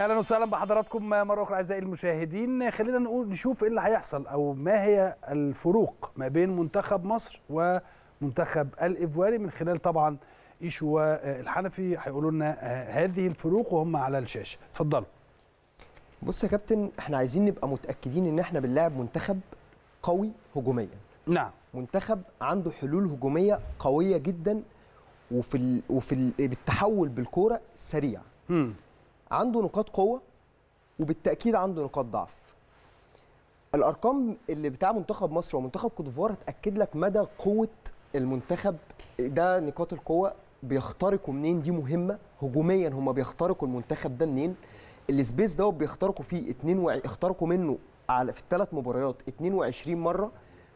اهلا وسهلا بحضراتكم مره اخرى اعزائي المشاهدين خلينا نقول نشوف ايه اللي هيحصل او ما هي الفروق ما بين منتخب مصر ومنتخب الايفواري من خلال طبعا ايشو الحنفي هيقولوا لنا آه، هذه الفروق وهم على الشاشه اتفضلوا بص يا كابتن احنا عايزين نبقى متاكدين ان احنا بنلاعب منتخب قوي هجوميا نعم منتخب عنده حلول هجوميه قويه جدا وفي ال... وفي ال... بالتحول بالكوره سريع امم عنده نقاط قوه وبالتاكيد عنده نقاط ضعف الارقام اللي بتاع منتخب مصر ومنتخب كوتيفوار تاكد لك مدى قوه المنتخب ده نقاط القوه بيخترقوا منين دي مهمه هجوميا هم بيخترقوا المنتخب ده منين السبيس دوت بيخترقوا فيه اتنين و... اخترقوا منه على في الثلاث مباريات 22 مره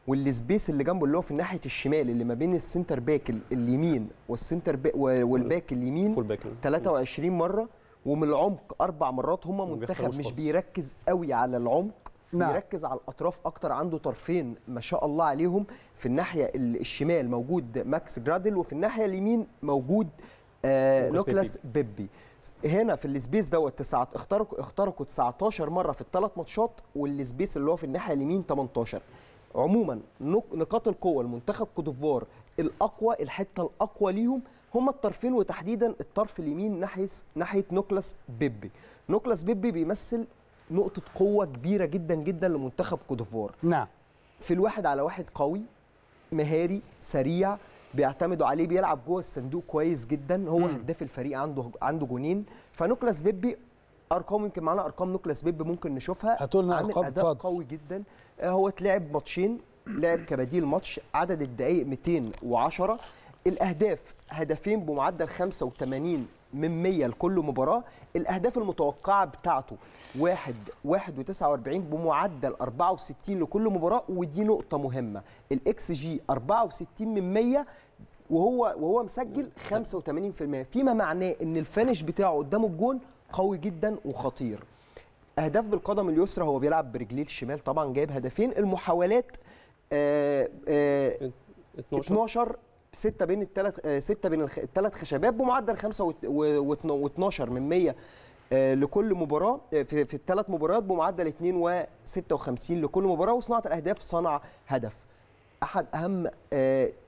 والسبيس اللي جنبه اللي هو في ناحيه الشمال اللي ما بين السنتر باك اليمين والسنتر باك والباك اليمين 23 مره ومن العمق اربع مرات هم منتخب مش بيركز قوي على العمق نعم. بيركز على الاطراف اكتر عنده طرفين ما شاء الله عليهم في الناحيه الشمال موجود ماكس جرادل وفي الناحيه اليمين موجود آه نوكلاس بيبي, بيبي. هنا في السبيس دوت تسعة اخترقوا اخترقوا 19 مره في الثلاث ماتشات والسبيس اللي هو في الناحيه اليمين 18 عموما نقاط القوه المنتخب كوت ديفوار الاقوى الحته الاقوى ليهم هما الطرفين وتحديدا الطرف اليمين ناحيه ناحيه نوكلاس بيبي نوكلاس بيبي بيمثل نقطه قوه كبيره جدا جدا لمنتخب كوتيفوار نعم في الواحد على واحد قوي مهاري سريع بيعتمدوا عليه بيلعب جوه الصندوق كويس جدا هو هداف الفريق عنده عنده جونين فنوكلاس بيبي ارقام يمكن معانا ارقام نوكلاس بيبي ممكن نشوفها هاتولنا ارقام اداء فضل. قوي جدا آه، هو اتلعب ماتشين لعب كبديل ماتش عدد الدقائق 210 الاهداف هدفين بمعدل 85 من 100 لكل مباراه الاهداف المتوقعه بتاعته واحد واحد وتسعة بمعدل 64 لكل مباراه ودي نقطه مهمه الاكس جي 64 من 100 وهو وهو مسجل 85% فيما معناه ان الفينش بتاعه قدام الجون قوي جدا وخطير اهداف بالقدم اليسرى هو بيلعب برجليه الشمال طبعا جايب هدفين المحاولات آآ آآ 12, 12 سته بين الثلاث آه، سته بين الثلاث خشبات بمعدل 5.12 من 100 آه، لكل مباراه آه، في, في الثلاث مباريات بمعدل 2.56 لكل مباراه وصناعه الاهداف صنع هدف احد اهم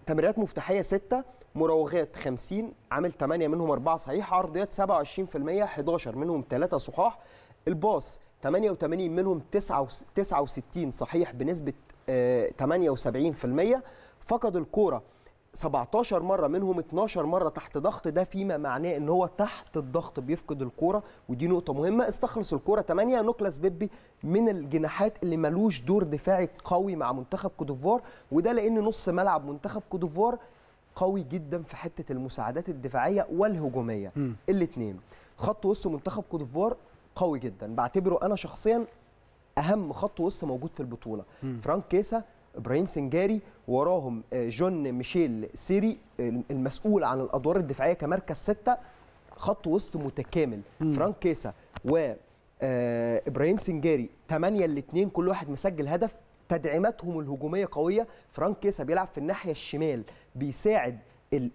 تمريرات مفتاحيه سته مراوغات 50 عامل 8 منهم 4 صحيح عرضيات 27% 11 منهم 3 صحاح الباص 88 منهم 69 صحيح بنسبه 78% فقد الكوره 17 مره منهم 12 مره تحت ضغط ده فيما معناه ان هو تحت الضغط بيفقد الكوره ودي نقطه مهمه استخلص الكوره 8 نوكلاس بيبي من الجناحات اللي ملوش دور دفاعي قوي مع منتخب كوتوفوار وده لان نص ملعب منتخب كوتوفوار قوي جدا في حته المساعدات الدفاعيه والهجوميه الاثنين خط وسط منتخب كوتوفوار قوي جدا بعتبره انا شخصيا اهم خط وسط موجود في البطوله فرانك كيسا ابراهيم سنجاري وراهم آه، جون ميشيل سيري المسؤول عن الادوار الدفاعيه كمركز سته خط وسط متكامل فرانك كيسا و آه، ابراهيم سنجاري 8 الاثنين كل واحد مسجل هدف تدعيماتهم الهجوميه قويه فرانك كيسا بيلعب في الناحيه الشمال بيساعد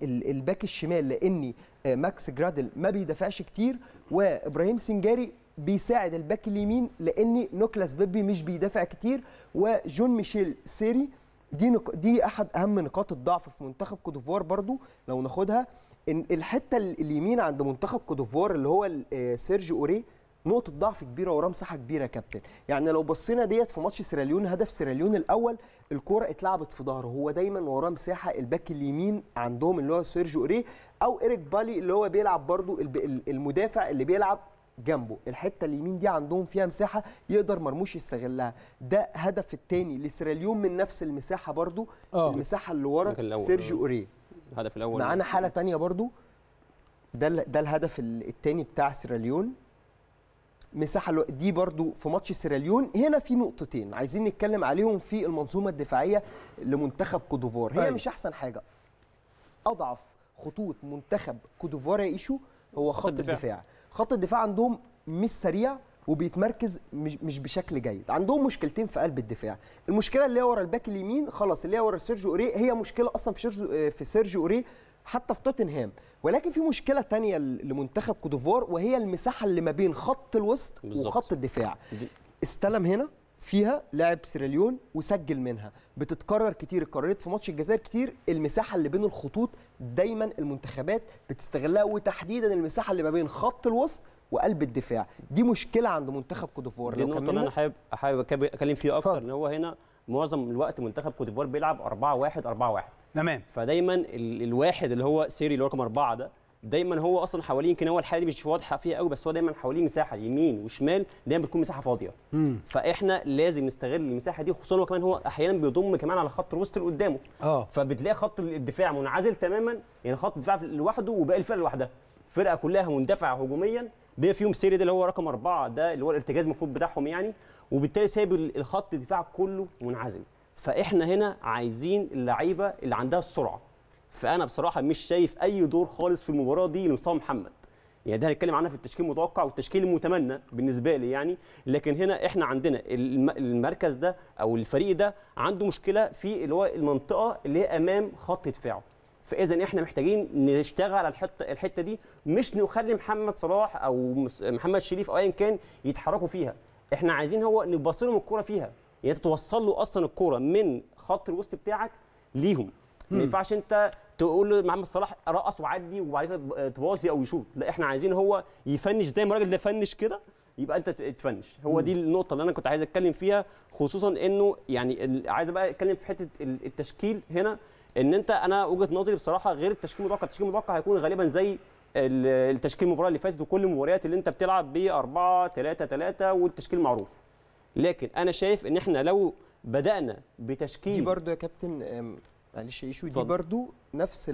الباك الشمال لاني آه، ماكس جرادل ما بيدافعش كتير وابراهيم سنجاري بيساعد الباك اليمين لان نوكلاس بيبي مش بيدافع كتير وجون ميشيل سيري دي نك... دي احد اهم نقاط الضعف في منتخب كودوفوار برضو لو ناخدها ان الحته اليمين عند منتخب كودوفوار اللي هو آه، سيرج اوري نقطه ضعف كبيره وراه مساحه كبيره يا كابتن يعني لو بصينا ديت في ماتش سيراليون هدف سيراليون الاول الكوره اتلعبت في ظهره هو دايما وراه مساحه الباك اليمين عندهم اللي هو سيرجيو اوري او ايريك بالي اللي هو بيلعب برضو المدافع اللي بيلعب جنبه الحته اليمين دي عندهم فيها مساحه يقدر مرموش يستغلها ده هدف الثاني لسيراليون من نفس المساحه برضو أوه. المساحه اللي ورا سيرجيو اوري الهدف الاول معانا حاله ثانيه برضو ده ده الهدف الثاني بتاع سيراليون مساحه دي برضو في ماتش سيراليون هنا في نقطتين عايزين نتكلم عليهم في المنظومه الدفاعيه لمنتخب كودوفوار هي أي. أيوه. مش احسن حاجه اضعف خطوط منتخب كودوفوار يا ايشو هو خط الدفاع, الدفاع. خط الدفاع عندهم مش سريع وبيتمركز مش, مش بشكل جيد عندهم مشكلتين في قلب الدفاع المشكله اللي هي ورا الباك اليمين خلاص اللي هي ورا سيرجيو اوري هي مشكله اصلا في سيرجيو آه، في سيرجيو اوري حتى في توتنهام ولكن في مشكله تانية لمنتخب كوتيفوار وهي المساحه اللي ما بين خط الوسط بالزبط. وخط الدفاع استلم هنا فيها لعب سيراليون وسجل منها بتتكرر كتير اتكررت في ماتش الجزائر كتير المساحه اللي بين الخطوط دايما المنتخبات بتستغلها وتحديدا المساحه اللي ما بين خط الوسط وقلب الدفاع دي مشكله عند منتخب كوتيفوار دي النقطه اللي انا حابب حابب اتكلم فيها اكتر ان هو هنا معظم الوقت منتخب كوتيفوار بيلعب 4 1 4 1 تمام فدايما الواحد اللي هو سيري اللي هو رقم اربعه ده دايما هو اصلا حواليه يمكن هو الحاله دي مش واضحه فيها قوي بس هو دايما حواليه مساحه يمين وشمال دايما بتكون مساحه فاضيه مم. فاحنا لازم نستغل المساحه دي خصوصا هو كمان هو احيانا بيضم كمان على خط الوسط اللي قدامه اه فبتلاقي خط الدفاع منعزل تماما يعني خط الدفاع لوحده وباقي الفرقه لوحدها الفرقه كلها مندفعه هجوميا بما فيهم سيري ده اللي هو رقم اربعه ده اللي هو الارتكاز المفروض بتاعهم يعني وبالتالي سايب الخط الدفاع كله منعزل فاحنا هنا عايزين اللعيبه اللي عندها السرعه فانا بصراحه مش شايف اي دور خالص في المباراه دي لمصطفى محمد يعني ده هنتكلم عنها في التشكيل المتوقع والتشكيل المتمنى بالنسبه لي يعني لكن هنا احنا عندنا المركز ده او الفريق ده عنده مشكله في اللي هو المنطقه اللي هي امام خط دفاعه فاذا احنا محتاجين نشتغل على الحته الحته دي مش نخلي محمد صلاح او محمد شريف او ايا كان يتحركوا فيها احنا عايزين هو نبص لهم الكوره فيها يعني توصل له اصلا الكوره من خط الوسط بتاعك ليهم ما ينفعش انت تقول محمد صلاح رقص وعدي وبعد كده تباصي او يشوط لا احنا عايزين هو يفنش زي ما الراجل ده فنش كده يبقى انت تفنش هو دي النقطه اللي انا كنت عايز اتكلم فيها خصوصا انه يعني عايز بقى اتكلم في حته التشكيل هنا ان انت انا وجهه نظري بصراحه غير التشكيل المتوقع التشكيل المتوقع هيكون غالبا زي التشكيل المباراه اللي فاتت وكل المباريات اللي انت بتلعب ب 4 3 3 والتشكيل معروف لكن انا شايف ان احنا لو بدانا بتشكيل دي برضو يا كابتن معلش يعني ايشو دي برضو نفس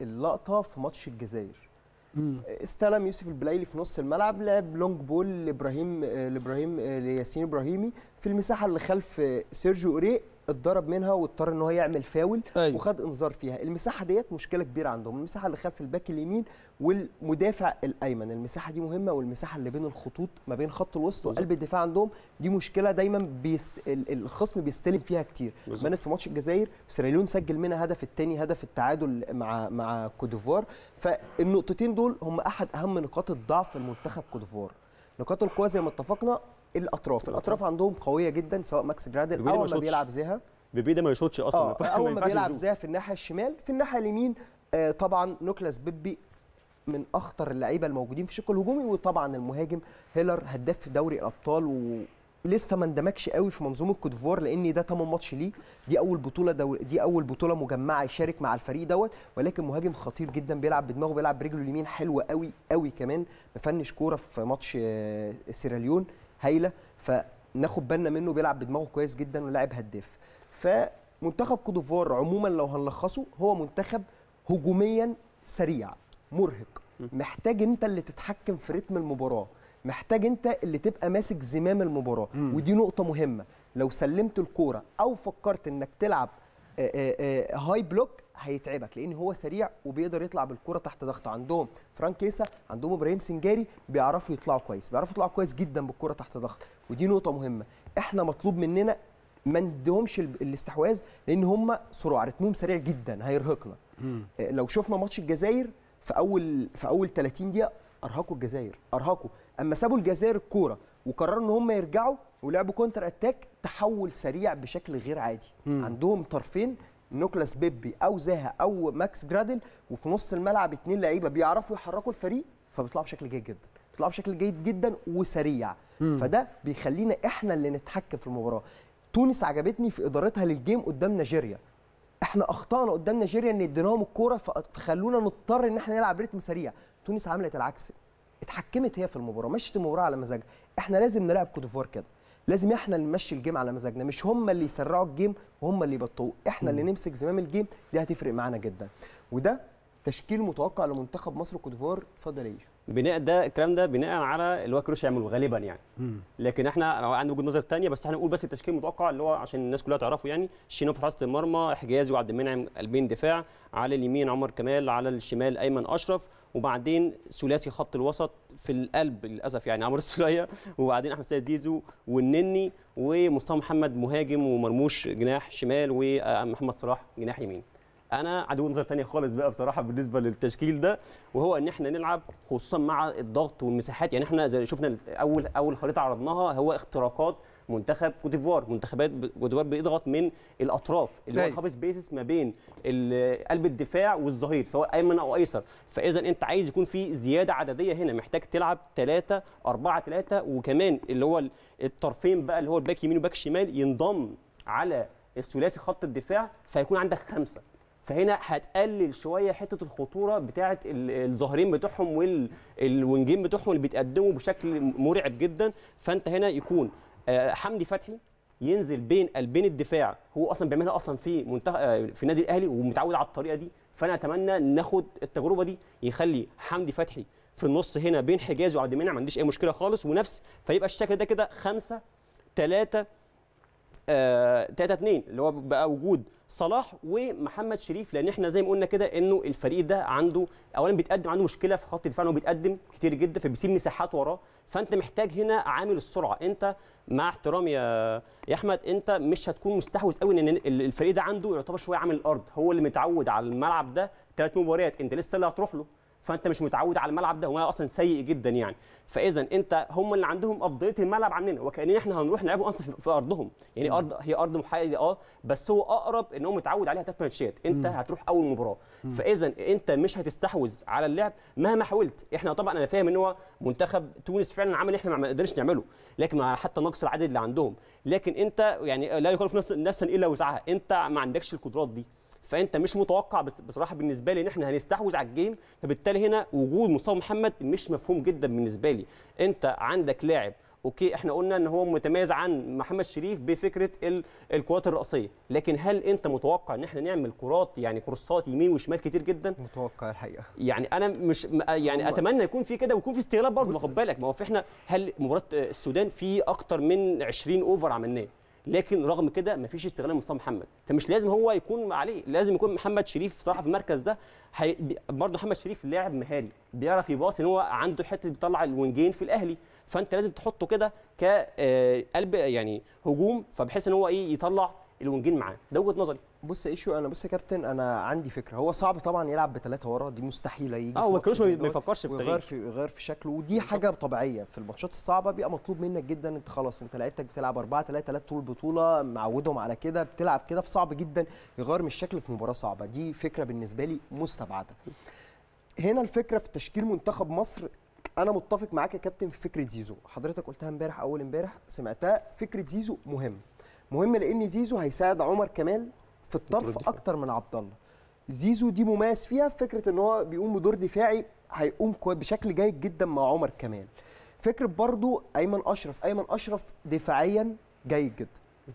اللقطه في ماتش الجزائر مم. استلم يوسف البلايلي في نص الملعب لعب لونج بول لابراهيم لابراهيم لياسين ابراهيمي في المساحه اللي خلف سيرجيو اوريه اتضرب منها واضطر ان هو يعمل فاول أيوة. وخد انذار فيها المساحه ديت مشكله كبيره عندهم المساحه اللي خلف الباك اليمين والمدافع الايمن المساحه دي مهمه والمساحه اللي بين الخطوط ما بين خط الوسط وقلب الدفاع عندهم دي مشكله دايما بيست... الخصم بيستلم فيها كتير بالظبط في ماتش الجزائر سيراليون سجل منها هدف الثاني هدف التعادل مع مع كوديفوار فالنقطتين دول هم احد اهم نقاط الضعف لمنتخب كوديفوار نقاط القوه زي ما اتفقنا الاطراف الاطراف عندهم قويه جدا سواء ماكس جرادل اول ما بيلعب زيها بيبي ده ما يشوطش اصلا آه, آه، اول ما بيلعب زيها في الناحيه الشمال في الناحيه اليمين آه طبعا نوكلاس بيبي من اخطر اللعيبه الموجودين في الشق الهجومي وطبعا المهاجم هيلر هداف في دوري الابطال و... لسه ما اندمجش قوي في منظومه كوتيفوار لان ده تمام ماتش ليه دي اول بطوله دو... دي اول بطوله مجمعه يشارك مع الفريق دوت ولكن مهاجم خطير جدا بيلعب بدماغه بيلعب برجله اليمين حلوه قوي قوي كمان مفنش كوره في ماتش آه، سيراليون هايله فناخد بالنا منه بيلعب بدماغه كويس جدا ولاعب هداف فمنتخب كوتوفوار عموما لو هنلخصه هو منتخب هجوميا سريع مرهق محتاج انت اللي تتحكم في رتم المباراه محتاج انت اللي تبقى ماسك زمام المباراه مم. ودي نقطه مهمه لو سلمت الكوره او فكرت انك تلعب آآ آآ هاي بلوك هيتعبك لان هو سريع وبيقدر يطلع بالكره تحت ضغط عندهم فرانك كيسا عندهم ابراهيم سنجاري بيعرفوا يطلعوا كويس بيعرفوا يطلعوا كويس جدا بالكره تحت ضغط ودي نقطه مهمه احنا مطلوب مننا ما نديهمش الاستحواذ لان هم سرعه رتمهم سريع جدا هيرهقنا آه، لو شفنا ماتش الجزائر في اول في اول 30 دقيقه ارهقوا الجزائر ارهقوا اما سابوا الجزائر الكوره وقرروا ان هم يرجعوا ولعبوا كونتر اتاك تحول سريع بشكل غير عادي عندهم طرفين نوكلاس بيبي او زها او ماكس جرادل وفي نص الملعب اثنين لعيبه بيعرفوا يحركوا الفريق فبيطلعوا بشكل جيد جدا بيطلعوا بشكل جيد جدا وسريع مم. فده بيخلينا احنا اللي نتحكم في المباراه تونس عجبتني في ادارتها للجيم قدام نيجيريا احنا اخطانا قدام نيجيريا ان اديناهم الكوره فخلونا نضطر ان احنا نلعب ريتم سريع تونس عملت العكس اتحكمت هي في المباراه مشت المباراه على مزاجها احنا لازم نلعب كوتيفوار كده لازم احنا اللي نمشي الجيم على مزاجنا مش هم اللي يسرعوا الجيم وهم اللي يبطئوه احنا اللي نمسك زمام الجيم دي هتفرق معانا جدا وده تشكيل متوقع لمنتخب مصر والكوت ديفوار اتفضل يا بناء ده الكلام ده بناء على اللي هو كروش يعمله غالبا يعني مم. لكن احنا لو عندي وجهه نظر ثانيه بس احنا نقول بس التشكيل المتوقع اللي هو عشان الناس كلها تعرفه يعني شينوف في حراسه المرمى حجازي وعبد المنعم قلبين دفاع على اليمين عمر كمال على الشمال ايمن اشرف وبعدين ثلاثي خط الوسط في القلب للاسف يعني عمرو السوليه وبعدين احمد سيد زيزو والنني ومصطفى محمد مهاجم ومرموش جناح شمال ومحمد صلاح جناح يمين انا عندي نظره ثانيه خالص بقى بصراحه بالنسبه للتشكيل ده وهو ان احنا نلعب خصوصا مع الضغط والمساحات يعني احنا زي شفنا اول اول خريطه عرضناها هو اختراقات منتخب كوت ديفوار منتخبات كوت ديفوار بيضغط من الاطراف اللي هو أيوة. الهاب سبيسز ما بين قلب الدفاع والظهير سواء ايمن او ايسر فاذا انت عايز يكون في زياده عدديه هنا محتاج تلعب 3 4 3 وكمان اللي هو الطرفين بقى اللي هو الباك يمين وباك شمال ينضم على الثلاثي خط الدفاع فيكون عندك خمسه فهنا هتقلل شويه حته الخطوره بتاعه الظاهرين بتوعهم والوينجين بتوعهم اللي بيتقدموا بشكل مرعب جدا فانت هنا يكون آه، حمدي فتحي ينزل بين قلبين الدفاع هو اصلا بيعملها اصلا في منتخب آه، في النادي الاهلي ومتعود على الطريقه دي فانا اتمنى ناخد التجربه دي يخلي حمدي فتحي في النص هنا بين حجازي وعبد المنعم ما عنديش اي مشكله خالص ونفس فيبقى الشكل ده كده خمسة ثلاثة 3 2 اللي هو بقى وجود صلاح ومحمد شريف لان احنا زي ما قلنا كده انه الفريق ده عنده اولا بيتقدم عنده مشكله في خط دفاعه بيتقدم كتير جدا فبيسيب مساحات وراه فانت محتاج هنا عامل السرعه انت مع احترامي يا يا احمد انت مش هتكون مستحوذ قوي ان الفريق ده عنده يعتبر شويه عامل الارض هو اللي متعود على الملعب ده ثلاث مباريات انت لسه اللي هتروح له فانت مش متعود على الملعب ده هو اصلا سيء جدا يعني فاذا انت هم اللي عندهم افضليه الملعب عننا وكاننا احنا هنروح نلعبهم اصلا في ارضهم يعني ارض هي ارض محايده اه بس هو اقرب ان هو متعود عليها ثلاث ماتشات انت هتروح اول مباراه فاذا انت مش هتستحوذ على اللعب مهما حاولت احنا طبعا انا فاهم ان هو منتخب تونس فعلا عمل احنا ما قدرناش نعمله لكن حتى نقص العدد اللي عندهم لكن انت يعني لا يكلف نفسا الا وسعها انت ما عندكش القدرات دي فانت مش متوقع بصراحه بالنسبه لي ان احنا هنستحوذ على الجيم فبالتالي هنا وجود مصطفى محمد مش مفهوم جدا بالنسبه لي انت عندك لاعب اوكي احنا قلنا ان هو متميز عن محمد شريف بفكره الكرات الراسيه لكن هل انت متوقع ان احنا نعمل كرات يعني كورسات يمين وشمال كتير جدا متوقع الحقيقه يعني انا مش يعني اتمنى يكون في كده ويكون في استغلال برضه خد بالك ما هو في احنا هل مباراه السودان في اكتر من 20 اوفر عملناه لكن رغم كده مفيش استغلال مصطفى محمد فمش لازم هو يكون عليه لازم يكون محمد شريف صراحه في المركز ده حي... برضه محمد شريف لاعب مهاري بيعرف يباص ان هو عنده حته بيطلع الوينجين في الاهلي فانت لازم تحطه كده كقلب آه، يعني هجوم فبحيث ان هو ايه يطلع الوينجين معاه ده وجهه نظري بص ايشو انا بص يا كابتن انا عندي فكره هو صعب طبعا يلعب بثلاثه ورا دي مستحيله يجي اه وكروش ما بيفكرش في تغيير في غير في شكله ودي حاجه طبيعيه في الماتشات الصعبه بيبقى مطلوب منك جدا انت خلاص انت لعيبتك بتلعب 4 3 3 طول البطوله معودهم على كده بتلعب كده فصعب جدا يغير من الشكل في مباراه صعبه دي فكره بالنسبه لي مستبعده هنا الفكره في تشكيل منتخب مصر انا متفق معاك يا كابتن في فكره زيزو حضرتك قلتها امبارح اول امبارح سمعتها فكره زيزو مهم مهم لان زيزو هيساعد عمر كمال في الطرف اكتر من عبد الله زيزو دي مميز فيها فكره ان هو بيقوم بدور دفاعي هيقوم بشكل جيد جدا مع عمر كمال فكره برضو ايمن اشرف ايمن اشرف دفاعيا جيد جدا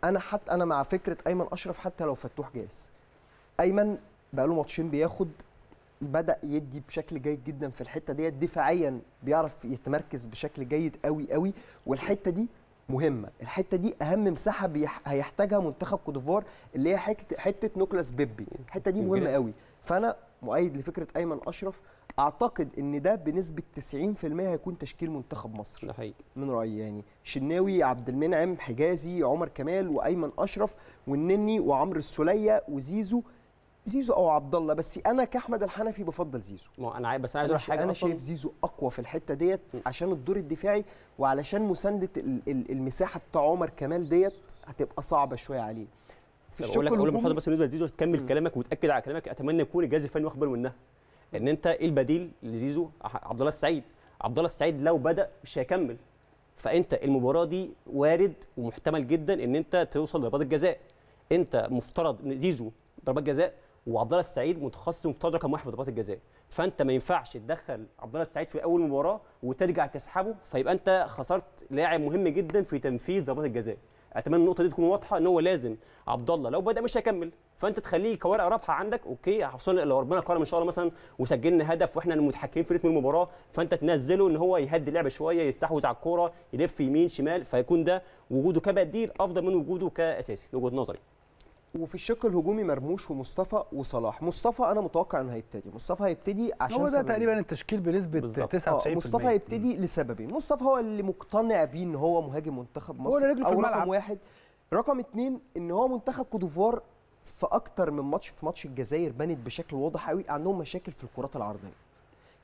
انا حتى انا مع فكره ايمن اشرف حتى لو فتوح جاهز ايمن بقى له ماتشين بياخد بدا يدي بشكل جيد جدا في الحته ديت دفاعيا بيعرف يتمركز بشكل جيد قوي قوي والحته دي مهمه الحته دي اهم مساحه بيح... هيحتاجها منتخب كوتيفوار اللي هي حته حته نوكلاس بيبي الحته دي مهمه قوي فانا مؤيد لفكره ايمن اشرف اعتقد ان ده بنسبه 90% هيكون تشكيل منتخب مصر ده حقيقي من رايي يعني شناوي عبد المنعم حجازي عمر كمال وايمن اشرف والنني وعمرو السوليه وزيزو زيزو او عبد الله بس انا كاحمد الحنفي بفضل زيزو ما انا عايز بس عايز اقول حاجه انا شايف زيزو اقوى في الحته ديت عشان الدور الدفاعي وعلشان مسانده المساحه بتاع عمر كمال ديت هتبقى صعبه شويه عليه في الشق اقول لك اقول بس بالنسبه لزيزو تكمل كلامك وتاكد على كلامك اتمنى يكون الجهاز الفني واخد باله منها ان انت ايه البديل لزيزو عبد الله السعيد عبد الله السعيد لو بدا مش هيكمل فانت المباراه دي وارد ومحتمل جدا ان انت توصل لضربات الجزاء انت مفترض ان زيزو ضربات جزاء وعبد الله السعيد متخصص ومفترض رقم واحد في ضربات الجزاء فانت ما ينفعش تدخل عبد الله السعيد في اول مباراه وترجع تسحبه فيبقى انت خسرت لاعب مهم جدا في تنفيذ ضربات الجزاء اتمنى النقطه دي تكون واضحه ان هو لازم عبد الله لو بدا مش هيكمل فانت تخليه كورقه رابحه عندك اوكي حصل لو ربنا كرم ان شاء الله مثلا وسجلنا هدف واحنا المتحكمين في رتم المباراه فانت تنزله ان هو يهدي اللعبه شويه يستحوذ على الكوره يلف يمين شمال فيكون ده وجوده كبديل افضل من وجوده كاساسي وجهه نظري وفي الشق الهجومي مرموش ومصطفى وصلاح مصطفى انا متوقع ان هيبتدي مصطفى هيبتدي عشان هو ده سببين. تقريبا التشكيل بنسبه 99% آه، مصطفى هيبتدي لسببين مصطفى هو اللي مقتنع بيه ان هو مهاجم منتخب مصر هو رجله في الملعب رقم واحد رقم اتنين ان هو منتخب كوتيفوار في اكتر من ماتش في ماتش الجزائر بنت بشكل واضح قوي عندهم مشاكل في الكرات العرضيه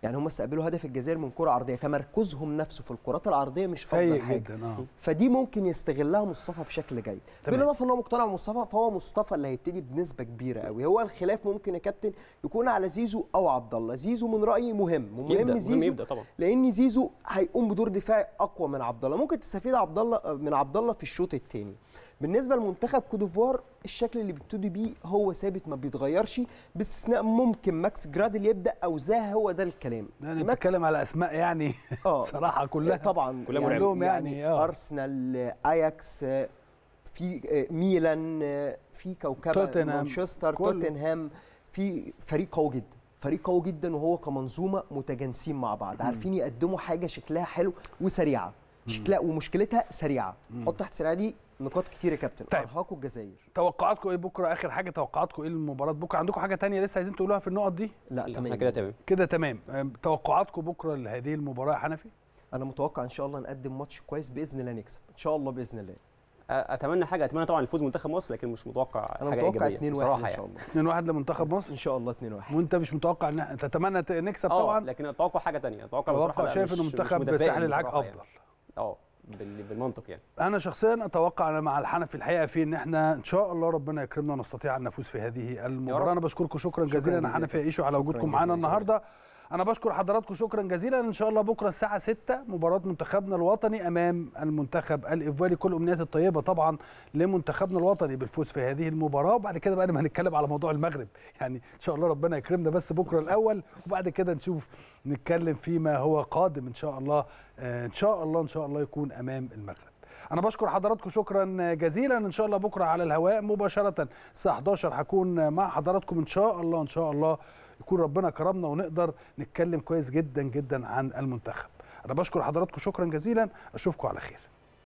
يعني هم استقبلوا هدف الجزائر من كره عرضيه تمركزهم نفسه في الكرات العرضيه مش افضل حاجه جدا آه. فدي ممكن يستغلها مصطفى بشكل جيد بالاضافه ان هو مقتنع بمصطفى فهو مصطفى اللي هيبتدي بنسبه كبيره قوي هو الخلاف ممكن يا كابتن يكون على زيزو او عبد الله زيزو من رايي مهم ومهم يبدأ. زيزو مهم يبدأ طبعا. لان زيزو هيقوم بدور دفاعي اقوى من عبد الله ممكن تستفيد عبد الله من عبد الله في الشوط الثاني بالنسبه لمنتخب كودوفوار الشكل اللي بيبتدي بيه هو ثابت ما بيتغيرش باستثناء ممكن ماكس جرادل يبدا او زاه هو ده الكلام انا بتكلم على اسماء يعني بصراحه آه. كلها طبعا يعني كلهم يعني, يعني, يعني ارسنال اياكس في آه، ميلان في كوكبه مانشستر توتنهام في فريق قوي جدا فريق قوي جدا وهو كمنظومه متجانسين مع بعض عارفين يقدموا حاجه شكلها حلو وسريعه شكلها ومشكلتها سريعه حط تحت السريعه دي نقاط كتير يا كابتن طيب. ارهاق والجزائر توقعاتكم ايه بكره اخر حاجه توقعاتكم ايه للمباراه بكره عندكم حاجه تانية لسه عايزين تقولوها في النقط دي لا, لا تمام كده تمام كده تمام توقعاتكم بكره لهذه المباراه يا حنفي انا متوقع ان شاء الله نقدم ماتش كويس باذن الله نكسب ان شاء الله باذن الله اتمنى حاجه اتمنى طبعا الفوز منتخب مصر لكن مش متوقع انا حاجه متوقع 2 1 ان شاء يعني. الله 2 1 لمنتخب مصر ان شاء الله 2 1 وانت مش متوقع ان تتمنى نكسب آه، طبعا لكن اتوقع حاجه ثانيه اتوقع بصراحه شايف ان منتخب الساحل العاج افضل يعني. اه بالمنطق يعني انا شخصيا اتوقع انا مع الحنفي الحقيقه في ان احنا ان شاء الله ربنا يكرمنا ونستطيع نفوز في هذه المباراه انا بشكركم شكرا جزيلا يا حنفي عيشو على وجودكم معانا النهارده انا بشكر حضراتكم شكرا جزيلا ان شاء الله بكره الساعه 6 مباراه منتخبنا الوطني امام المنتخب الايفواري كل امنيات الطيبه طبعا لمنتخبنا الوطني بالفوز في هذه المباراه وبعد كده بقى هنتكلم على موضوع المغرب يعني ان شاء الله ربنا يكرمنا بس بكره الاول وبعد كده نشوف نتكلم فيما هو قادم ان شاء الله آه، ان شاء الله ان شاء الله يكون امام المغرب انا بشكر حضراتكم شكرا جزيلا ان شاء الله بكره على الهواء مباشره الساعه 11 هكون مع حضراتكم ان شاء الله ان شاء الله يكون ربنا كرمنا ونقدر نتكلم كويس جدا جدا عن المنتخب انا بشكر حضراتكم شكرا جزيلا اشوفكم على خير